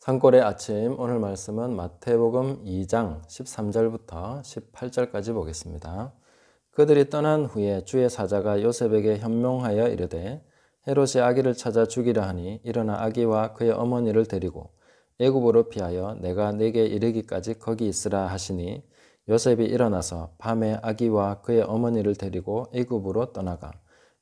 산골의 아침 오늘 말씀은 마태복음 2장 13절부터 18절까지 보겠습니다. 그들이 떠난 후에 주의 사자가 요셉에게 현명하여 이르되 헤롯이 아기를 찾아 죽이려 하니 일어나 아기와 그의 어머니를 데리고 애굽으로 피하여 내가 네게 이르기까지 거기 있으라 하시니 요셉이 일어나서 밤에 아기와 그의 어머니를 데리고 애굽으로 떠나가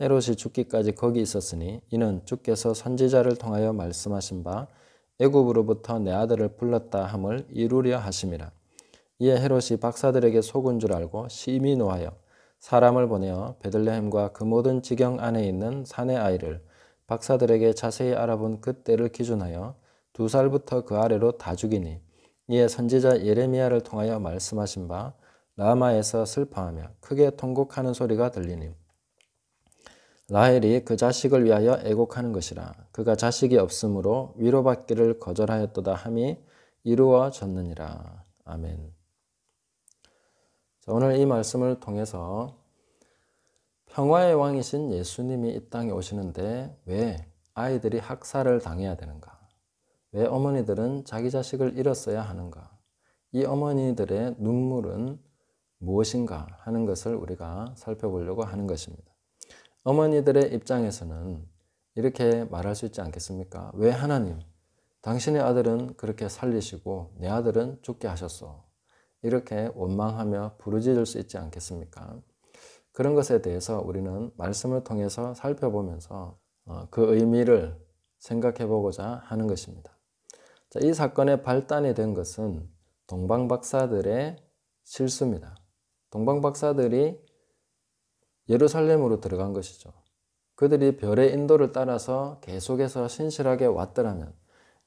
헤롯이 죽기까지 거기 있었으니 이는 주께서 선지자를 통하여 말씀하신 바 애굽으로부터 내 아들을 불렀다 함을 이루려 하심이라. 이에 헤롯이 박사들에게 속은 줄 알고 심히 노하여 사람을 보내어 베들레헴과 그 모든 지경 안에 있는 산의 아이를 박사들에게 자세히 알아본 그때를 기준하여 두 살부터 그 아래로 다 죽이니 이에 선지자 예레미야를 통하여 말씀하신 바 라마에서 슬퍼하며 크게 통곡하는 소리가 들리니 라헬이 그 자식을 위하여 애곡하는 것이라 그가 자식이 없으므로 위로받기를 거절하였도다 함이 이루어졌느니라 아멘. 자, 오늘 이 말씀을 통해서 평화의 왕이신 예수님이 이 땅에 오시는데 왜 아이들이 학살을 당해야 되는가? 왜 어머니들은 자기 자식을 잃었어야 하는가? 이 어머니들의 눈물은 무엇인가 하는 것을 우리가 살펴보려고 하는 것입니다. 어머니들의 입장에서는 이렇게 말할 수 있지 않겠습니까? 왜 하나님, 당신의 아들은 그렇게 살리시고 내 아들은 죽게 하셨소. 이렇게 원망하며 부르짖을 수 있지 않겠습니까? 그런 것에 대해서 우리는 말씀을 통해서 살펴보면서 어, 그 의미를 생각해 보고자 하는 것입니다. 자, 이 사건의 발단이 된 것은 동방 박사들의 실수입니다. 동방 박사들이 예루살렘으로 들어간 것이죠. 그들이 별의 인도를 따라서 계속해서 신실하게 왔더라면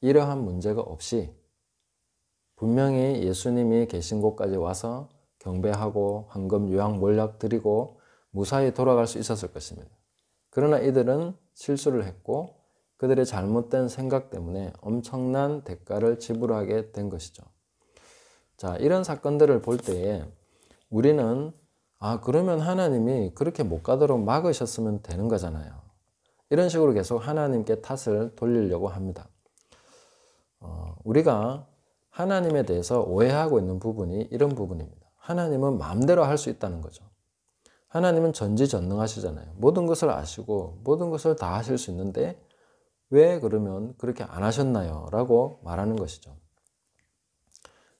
이러한 문제가 없이 분명히 예수님이 계신 곳까지 와서 경배하고 황금 유황 몰약 드리고 무사히 돌아갈 수 있었을 것입니다. 그러나 이들은 실수를 했고 그들의 잘못된 생각 때문에 엄청난 대가를 지불하게 된 것이죠. 자, 이런 사건들을 볼 때에 우리는 아, 그러면 하나님이 그렇게 못 가도록 막으셨으면 되는 거잖아요. 이런 식으로 계속 하나님께 탓을 돌리려고 합니다. 어, 우리가 하나님에 대해서 오해하고 있는 부분이 이런 부분입니다. 하나님은 마음대로 할 수 있다는 거죠. 하나님은 전지전능하시잖아요. 모든 것을 아시고 모든 것을 다 하실 수 있는데 왜 그러면 그렇게 안 하셨나요? 라고 말하는 것이죠.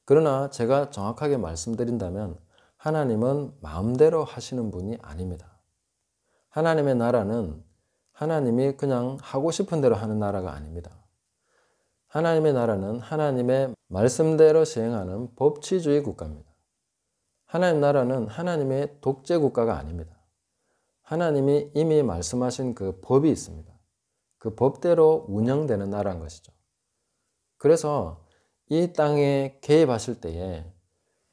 그러나 제가 정확하게 말씀드린다면 하나님은 마음대로 하시는 분이 아닙니다. 하나님의 나라는 하나님이 그냥 하고 싶은 대로 하는 나라가 아닙니다. 하나님의 나라는 하나님의 말씀대로 시행하는 법치주의 국가입니다. 하나님 나라는 하나님의 독재 국가가 아닙니다. 하나님이 이미 말씀하신 그 법이 있습니다. 그 법대로 운영되는 나라인 것이죠. 그래서 이 땅에 개입하실 때에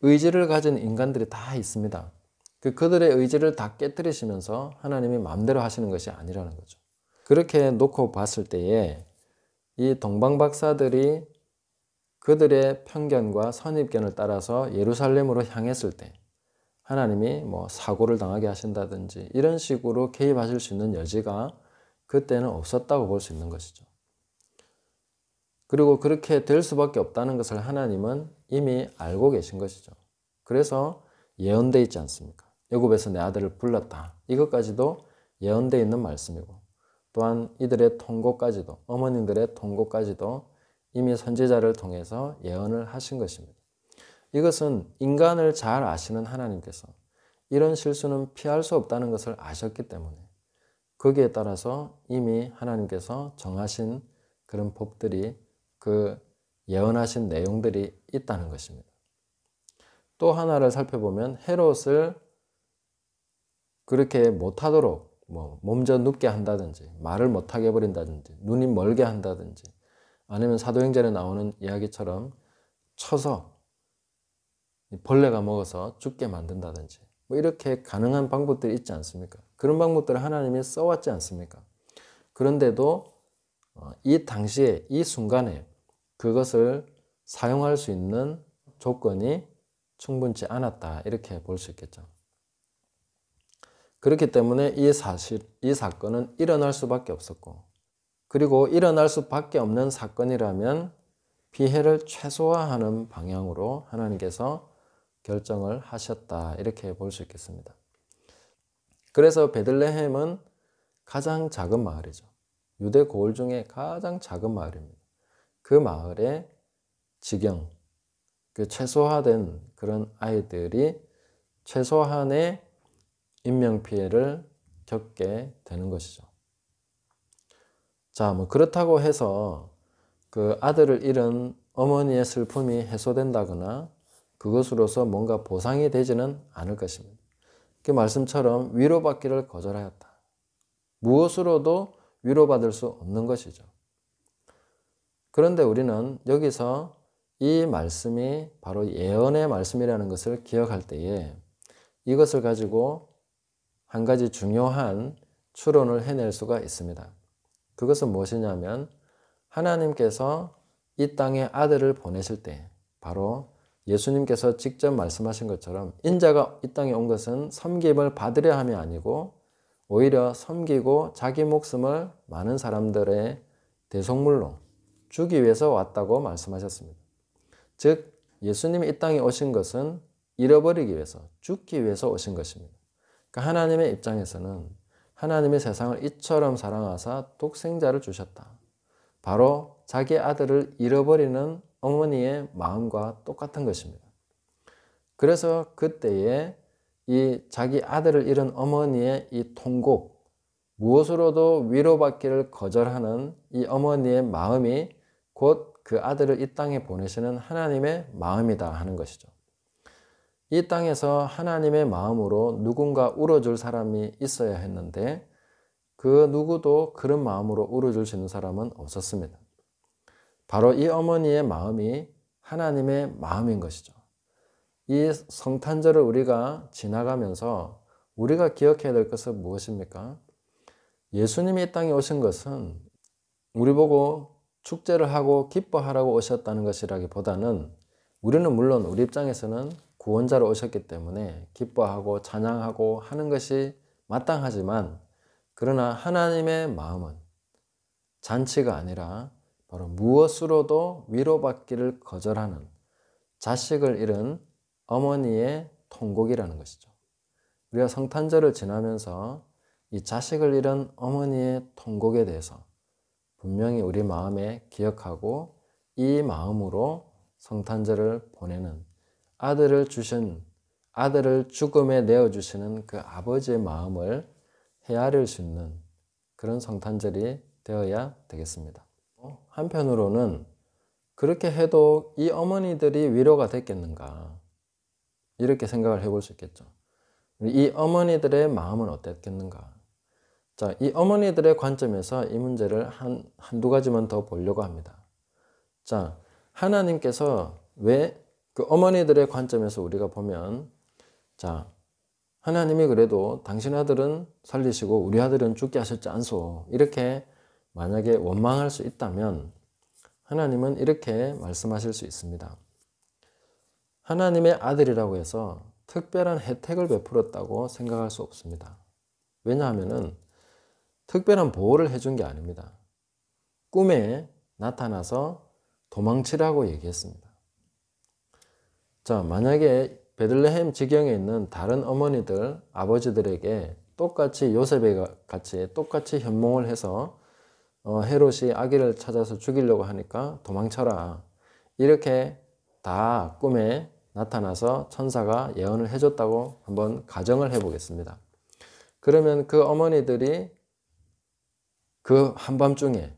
의지를 가진 인간들이 다 있습니다. 그 그들의 의지를 다 깨뜨리시면서 하나님이 마음대로 하시는 것이 아니라는 거죠. 그렇게 놓고 봤을 때에 이 동방 박사들이 그들의 편견과 선입견을 따라서 예루살렘으로 향했을 때 하나님이 뭐 사고를 당하게 하신다든지 이런 식으로 개입하실 수 있는 여지가 그때는 없었다고 볼 수 있는 것이죠. 그리고 그렇게 될 수밖에 없다는 것을 하나님은 이미 알고 계신 것이죠. 그래서 예언돼 있지 않습니까? 여굽에서 내 아들을 불렀다. 이것까지도 예언돼 있는 말씀이고 또한 이들의 통고까지도 어머님들의 통고까지도 이미 선지자를 통해서 예언을 하신 것입니다. 이것은 인간을 잘 아시는 하나님께서 이런 실수는 피할 수 없다는 것을 아셨기 때문에 거기에 따라서 이미 하나님께서 정하신 그런 법들이 그 예언하신 내용들이 있다는 것입니다. 또 하나를 살펴보면 헤롯을 그렇게 못하도록 뭐 몸져 눕게 한다든지 말을 못하게 버린다든지 눈이 멀게 한다든지 아니면 사도행전에 나오는 이야기처럼 쳐서 벌레가 먹어서 죽게 만든다든지 뭐 이렇게 가능한 방법들이 있지 않습니까? 그런 방법들을 하나님이 써왔지 않습니까? 그런데도 어, 이 당시에 이 순간에 그것을 사용할 수 있는 조건이 충분치 않았다 이렇게 볼 수 있겠죠. 그렇기 때문에 이 사실 이 사건은 일어날 수밖에 없었고 그리고 일어날 수밖에 없는 사건이라면 피해를 최소화하는 방향으로 하나님께서 결정을 하셨다. 이렇게 볼 수 있겠습니다. 그래서 베들레헴은 가장 작은 마을이죠. 유대 고을 중에 가장 작은 마을입니다. 그 마을에 지경, 그 최소화된 그런 아이들이 최소한의 인명피해를 겪게 되는 것이죠. 자, 뭐 그렇다고 해서 그 아들을 잃은 어머니의 슬픔이 해소된다거나 그것으로서 뭔가 보상이 되지는 않을 것입니다. 그 말씀처럼 위로받기를 거절하였다. 무엇으로도 위로받을 수 없는 것이죠. 그런데 우리는 여기서 이 말씀이 바로 예언의 말씀이라는 것을 기억할 때에 이것을 가지고 한 가지 중요한 추론을 해낼 수가 있습니다. 그것은 무엇이냐면 하나님께서 이 땅에 아들을 보내실 때 바로 예수님께서 직접 말씀하신 것처럼 인자가 이 땅에 온 것은 섬김을 받으려 함이 아니고 오히려 섬기고 자기 목숨을 많은 사람들의 대속물로 주기 위해서 왔다고 말씀하셨습니다. 즉 예수님이 이 땅에 오신 것은 잃어버리기 위해서 죽기 위해서 오신 것입니다. 그러니까 하나님의 입장에서는 하나님의 세상을 이처럼 사랑하사 독생자를 주셨다. 바로 자기 아들을 잃어버리는 어머니의 마음과 똑같은 것입니다. 그래서 그때에 이 자기 아들을 잃은 어머니의 이 통곡, 무엇으로도 위로받기를 거절하는 이 어머니의 마음이 곧 그 아들을 이 땅에 보내시는 하나님의 마음이다 하는 것이죠. 이 땅에서 하나님의 마음으로 누군가 울어줄 사람이 있어야 했는데 그 누구도 그런 마음으로 울어줄 수 있는 사람은 없었습니다. 바로 이 어머니의 마음이 하나님의 마음인 것이죠. 이 성탄절을 우리가 지나가면서 우리가 기억해야 될 것은 무엇입니까? 예수님이 이 땅에 오신 것은 우리 보고 축제를 하고 기뻐하라고 오셨다는 것이라기보다는 우리는 물론 우리 입장에서는 구원자로 오셨기 때문에 기뻐하고 찬양하고 하는 것이 마땅하지만 그러나 하나님의 마음은 잔치가 아니라 바로 무엇으로도 위로받기를 거절하는 자식을 잃은 어머니의 통곡이라는 것이죠. 우리가 성탄절을 지나면서 이 자식을 잃은 어머니의 통곡에 대해서 분명히 우리 마음에 기억하고 이 마음으로 성탄절을 보내는 아들을 주신 아들을 죽음에 내어 주시는 그 아버지의 마음을 헤아릴 수 있는 그런 성탄절이 되어야 되겠습니다. 한편으로는 그렇게 해도 이 어머니들이 위로가 됐겠는가 이렇게 생각을 해 볼 수 있겠죠. 이 어머니들의 마음은 어땠겠는가? 자, 이 어머니들의 관점에서 이 문제를 한, 한두 가지만 더 보려고 합니다. 자, 하나님께서 왜 그 어머니들의 관점에서 우리가 보면, 자, 하나님이 그래도 당신 아들은 살리시고 우리 아들은 죽게 하셨지 않소. 이렇게 만약에 원망할 수 있다면 하나님은 이렇게 말씀하실 수 있습니다. 하나님의 아들이라고 해서 특별한 혜택을 베풀었다고 생각할 수 없습니다. 왜냐하면 특별한 보호를 해준 게 아닙니다. 꿈에 나타나서 도망치라고 얘기했습니다. 자, 만약에 베들레헴 지경에 있는 다른 어머니들, 아버지들에게 똑같이 요셉에 같이 똑같이 현몽을 해서 어, 헤롯이 아기를 찾아서 죽이려고 하니까 도망쳐라. 이렇게 다 꿈에 나타나서 천사가 예언을 해줬다고 한번 가정을 해보겠습니다. 그러면 그 어머니들이 그 한밤중에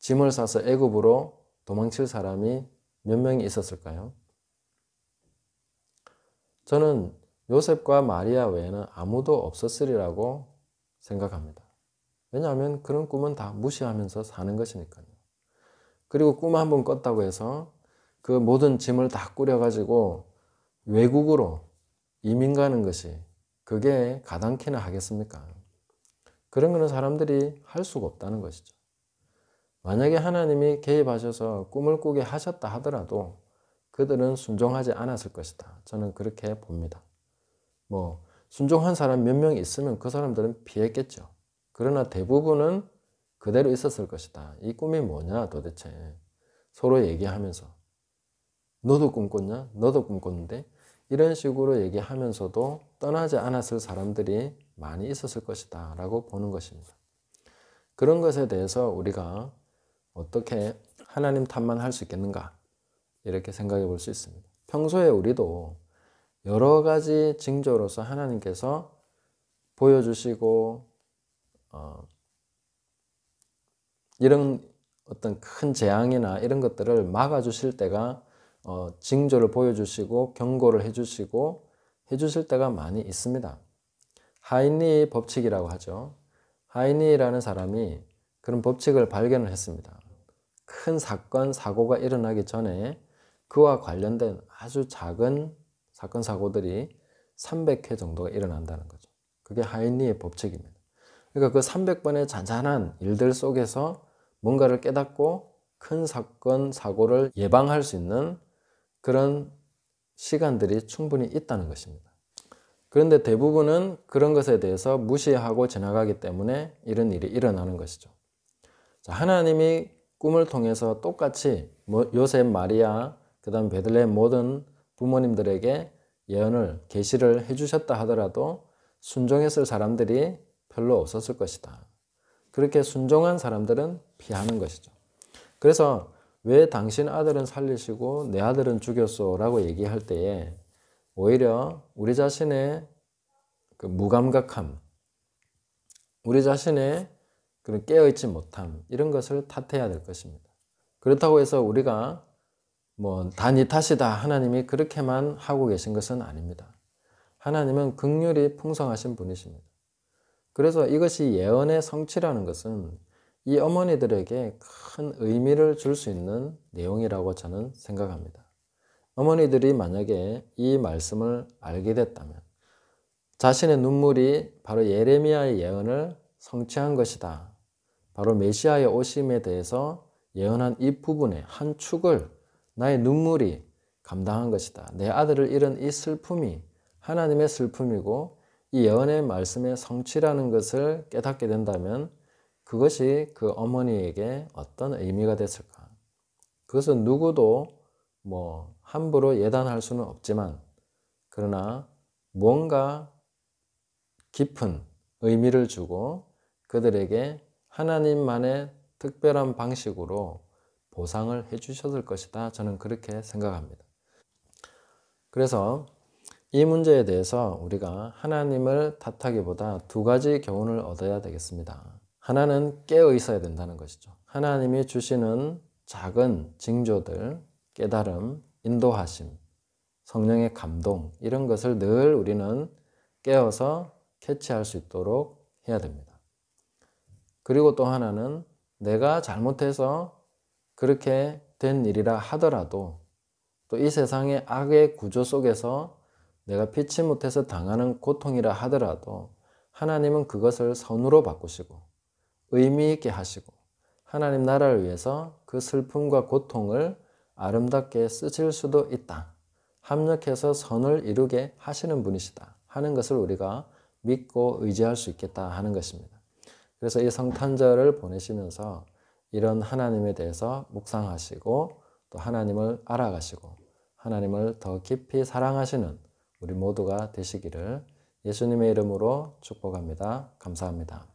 짐을 싸서 애굽으로 도망칠 사람이 몇 명이 있었을까요? 저는 요셉과 마리아 외에는 아무도 없었으리라고 생각합니다. 왜냐하면 그런 꿈은 다 무시하면서 사는 것이니까요. 그리고 꿈한번 꿨다고 해서 그 모든 짐을 다 꾸려가지고 외국으로 이민 가는 것이 그게 가당키나 하겠습니까? 그런 거는 사람들이 할 수가 없다는 것이죠. 만약에 하나님이 개입하셔서 꿈을 꾸게 하셨다 하더라도 그들은 순종하지 않았을 것이다. 저는 그렇게 봅니다. 뭐, 순종한 사람 몇 명 있으면 그 사람들은 피했겠죠. 그러나 대부분은 그대로 있었을 것이다. 이 꿈이 뭐냐 도대체. 서로 얘기하면서 너도 꿈꿨냐? 너도 꿈꿨는데? 이런 식으로 얘기하면서도 떠나지 않았을 사람들이 많이 있었을 것이다. 라고 보는 것입니다. 그런 것에 대해서 우리가 어떻게 하나님 탓만 할 수 있겠는가? 이렇게 생각해 볼 수 있습니다. 평소에 우리도 여러 가지 징조로서 하나님께서 보여주시고 어, 이런 어떤 큰 재앙이나 이런 것들을 막아주실 때가 어, 징조를 보여주시고 경고를 해주시고 해주실 때가 많이 있습니다. 하이니 법칙이라고 하죠. 하이니라는 사람이 그런 법칙을 발견을 했습니다. 큰 사건, 사고가 일어나기 전에 그와 관련된 아주 작은 사건, 사고들이 300회 정도가 일어난다는 거죠. 그게 하이니의 법칙입니다. 그러니까 그 300번의 잔잔한 일들 속에서 뭔가를 깨닫고 큰 사건, 사고를 예방할 수 있는 그런 시간들이 충분히 있다는 것입니다. 그런데 대부분은 그런 것에 대해서 무시하고 지나가기 때문에 이런 일이 일어나는 것이죠. 자, 하나님이 꿈을 통해서 똑같이 요셉, 마리아, 그다음 베들레헴 모든 부모님들에게 예언을 계시를 해주셨다 하더라도 순종했을 사람들이 별로 없었을 것이다. 그렇게 순종한 사람들은 피하는 것이죠. 그래서 왜 당신 아들은 살리시고 내 아들은 죽였소? 라고 얘기할 때에 오히려 우리 자신의 그 무감각함, 우리 자신의 그런 깨어있지 못함, 이런 것을 탓해야 될 것입니다. 그렇다고 해서 우리가 뭐 단이 탓이다 하나님이 그렇게만 하고 계신 것은 아닙니다. 하나님은 극률이 풍성하신 분이십니다. 그래서 이것이 예언의 성취라는 것은 이 어머니들에게 큰 의미를 줄 수 있는 내용이라고 저는 생각합니다. 어머니들이 만약에 이 말씀을 알게 됐다면 자신의 눈물이 바로 예레미야의 예언을 성취한 것이다. 바로 메시아의 오심에 대해서 예언한 이 부분의 한 축을 나의 눈물이 감당한 것이다. 내 아들을 잃은 이 슬픔이 하나님의 슬픔이고 이 예언의 말씀의 성취라는 것을 깨닫게 된다면 그것이 그 어머니에게 어떤 의미가 됐을까? 그것은 누구도 뭐 함부로 예단할 수는 없지만 그러나 뭔가 깊은 의미를 주고 그들에게 하나님만의 특별한 방식으로 보상을 해 주셨을 것이다. 저는 그렇게 생각합니다. 그래서 이 문제에 대해서 우리가 하나님을 탓하기보다 두 가지 교훈을 얻어야 되겠습니다. 하나는 깨어 있어야 된다는 것이죠. 하나님이 주시는 작은 징조들, 깨달음, 인도하심, 성령의 감동, 이런 것을 늘 우리는 깨어서 캐치할 수 있도록 해야 됩니다. 그리고 또 하나는 내가 잘못해서 그렇게 된 일이라 하더라도 또 이 세상의 악의 구조 속에서 내가 피치 못해서 당하는 고통이라 하더라도 하나님은 그것을 선으로 바꾸시고 의미 있게 하시고 하나님 나라를 위해서 그 슬픔과 고통을 아름답게 쓰실 수도 있다. 합력해서 선을 이루게 하시는 분이시다. 하는 것을 우리가 믿고 의지할 수 있겠다 하는 것입니다. 그래서 이 성탄절을 보내시면서 이런 하나님에 대해서 묵상하시고 또 하나님을 알아가시고 하나님을 더 깊이 사랑하시는 우리 모두가 되시기를 예수님의 이름으로 축복합니다. 감사합니다.